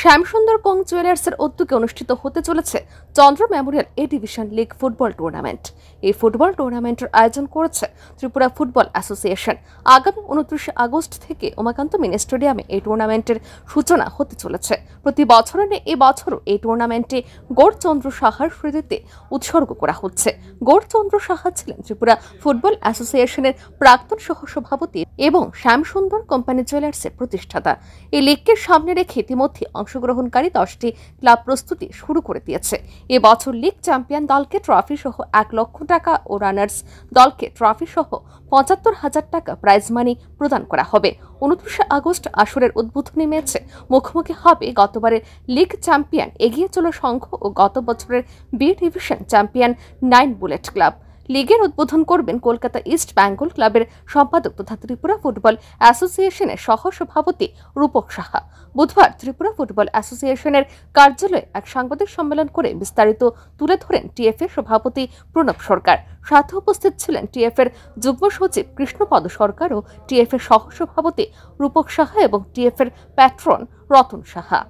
শ্যামসুন্দর কং জুয়েলার্সের উদ্যোগে অনুষ্ঠিত হতে চলেছে Chandra memorial A division league football tournament এই ফুটবল টুর্নামেন্টের আয়োজন করেছে ত্রিপুরা ফুটবল অ্যাসোসিয়েশন আগামী উনত্রিশে আগস্ট থেকে উমাকান্ত মিনি স্টেডিয়ামে এই টুর্নামেন্টের সূচনা হতে চলেছে প্রতি বছরে এ বছরও এই টুর্নামেন্টে গৌরচন্দ্র সাহার স্মৃতিতে উৎসর্গ করা হচ্ছে গৌরচন্দ্র সাহা ছিলেন ত্রিপুরা ফুটবল অ্যাসোসিয়েশনের প্রাক্তন সহসভাপতি এবং শ্যামসুন্দর কোম্পানি জুয়েলার্সের প্রতিষ্ঠাতা এই লিগকে সামনে রেখে ইতিমধ্যে অংশগ্রহণকারী দশটি ক্লাব প্রস্তুতি শুরু করে দিয়েছে এবছর লিগ চ্যাম্পিয়ন দলকে ট্রফি সহ এক লক্ষ টাকা ও রানার্স দলকে ট্রফি সহ পঁচাত্তর হাজার টাকা প্রাইজ মানি প্রদান করা হবে উনত্রিশে আগস্ট আসরের উদ্বোধনী ম্যাচে মুখোমুখি হবে গতবারের লিগ চ্যাম্পিয়ন এগিয়ে চলো সংঘ ও গত বছরের B division champion nine bullet club লিগের উদ্বোধন করবেন কলকাতা ইস্ট বেঙ্গল ক্লাবের সম্পাদক তথা ত্রিপুরা ফুটবল অ্যাসোসিয়েশনের সহ সভাপতি রূপক সাহা বুধবার ত্রিপুরা ফুটবল অ্যাসোসিয়েশনের কার্যালয়ে এক সাংবাদিক সম্মেলন করে বিস্তারিত তুলে ধরেন টিএফএ সভাপতি প্রণব সরকার সাথে উপস্থিত ছিলেন টিএফের যুগ্ম সচিব কৃষ্ণপদ সরকার ও সহ সহসভাপতি রূপক সাহা এবং টিএফের প্যাট্রন রতন সাহা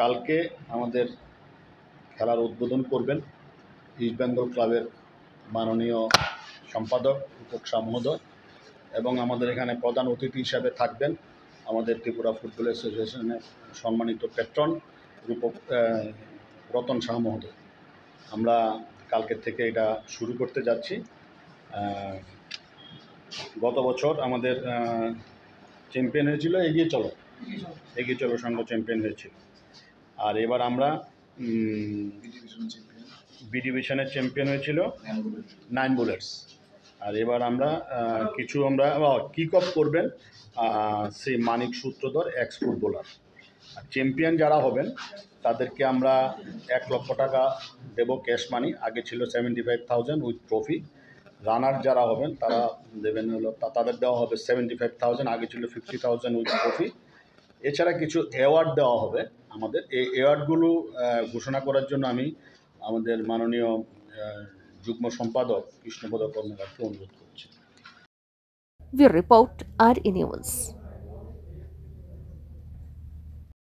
কালকে আমাদের খেলার উদ্বোধন করবেন ইস্ট বেঙ্গল ক্লাবের মাননীয় সম্পাদক দীপক মহোদয় এবং আমাদের এখানে প্রধান অতিথি হিসাবে থাকবেন আমাদের ত্রিপুরা ফুটবল অ্যাসোসিয়েশনের সম্মানিত প্যাট্রন রূপ রতন শাহ মহোদয় আমরা কালকের থেকে এটা শুরু করতে যাচ্ছি গত বছর আমাদের চ্যাম্পিয়ন হয়েছিল এগিয়ে চলো এগিয়ে চলো সঙ্গে চ্যাম্পিয়ন হয়েছিল আর এবার আমরা বি ডিভিশনের চ্যাম্পিয়ন হয়েছিল নাইন বুলেটস আর এবার আমরা কিছু আমরা কিক অফ করবেন সেই মানিক সূত্রধর এক্স ফুটবলার আর চ্যাম্পিয়ন যারা হবেন তাদেরকে আমরা এক লক্ষ টাকা দেবো ক্যাশ মানি আগে ছিল seventy five thousand with trophy runner যারা হবেন তারা দেবেন হলো তাদের দেওয়া হবে সেভেন্টি ফাইভ থাউজেন্ড আগে ছিল ফিফটি থাউজেন্ড উইথ ট্রফি এছাড়া কিছু অ্যাওয়ার্ড দেওয়া হবে আমাদের এই অ্যাওয়ার্ডগুলো ঘোষণা করার জন্য আমি আমাদের মাননীয় যুগ্ম সম্পাদক কৃষ্ণপদ কর্মকারকে অনুরোধ করছি রিপোর্ট আর ইনিউজ